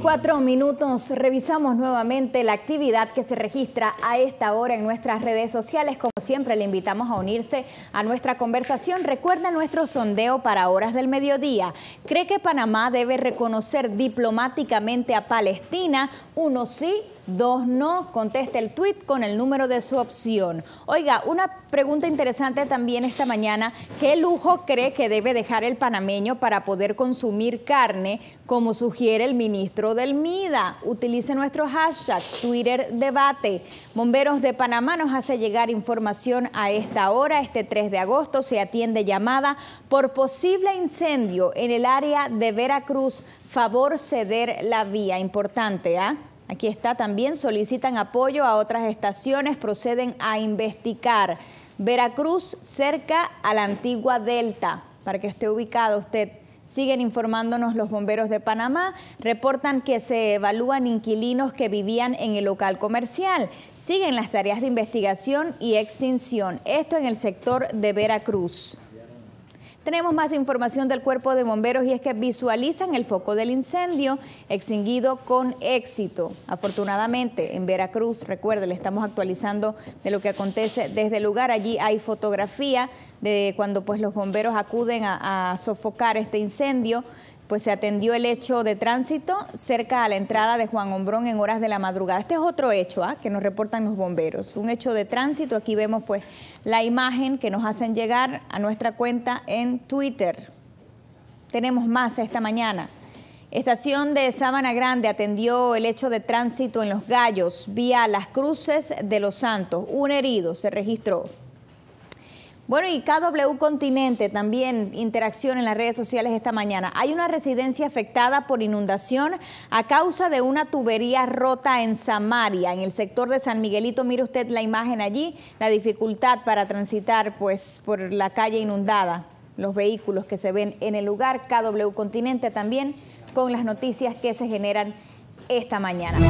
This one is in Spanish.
Cuatro minutos. Revisamos nuevamente la actividad que se registra a esta hora en nuestras redes sociales. Como siempre, le invitamos a unirse a nuestra conversación. Recuerda nuestro sondeo para horas del mediodía. ¿Cree que Panamá debe reconocer diplomáticamente a Palestina? Uno sí, dos no. Conteste el tuit con el número de su opción. Oiga, una pregunta interesante también esta mañana. ¿Qué lujo cree que debe dejar el panameño para poder consumir carne, como sugiere el ministro del MIDA? Utilice nuestro hashtag Twitter Debate. Bomberos de Panamá nos hace llegar información a esta hora. Este 3 de agosto se atiende llamada por posible incendio en el área de Veracruz. Favor ceder la vía. Importante, ¿ah? Aquí está, también solicitan apoyo a otras estaciones, proceden a investigar. Veracruz cerca a la antigua Delta, para que esté ubicado usted. Siguen informándonos los bomberos de Panamá, reportan que se evalúan inquilinos que vivían en el local comercial. Siguen las tareas de investigación y extinción, esto en el sector de Veracruz. Tenemos más información del cuerpo de bomberos y es que visualizan el foco del incendio extinguido con éxito. Afortunadamente, en Veracruz, recuerde, le estamos actualizando de lo que acontece desde el lugar. Allí hay fotografía de cuando pues, los bomberos acuden a, a sofocar este incendio pues se atendió el hecho de tránsito cerca a la entrada de Juan Hombrón en horas de la madrugada. Este es otro hecho ¿ah? que nos reportan los bomberos, un hecho de tránsito. Aquí vemos pues la imagen que nos hacen llegar a nuestra cuenta en Twitter. Tenemos más esta mañana. Estación de Sabana Grande atendió el hecho de tránsito en Los Gallos, vía Las Cruces de Los Santos. Un herido se registró. Bueno, y KW Continente también interacción en las redes sociales esta mañana. Hay una residencia afectada por inundación a causa de una tubería rota en Samaria, en el sector de San Miguelito. Mire usted la imagen allí, la dificultad para transitar pues por la calle inundada, los vehículos que se ven en el lugar. KW Continente también con las noticias que se generan esta mañana.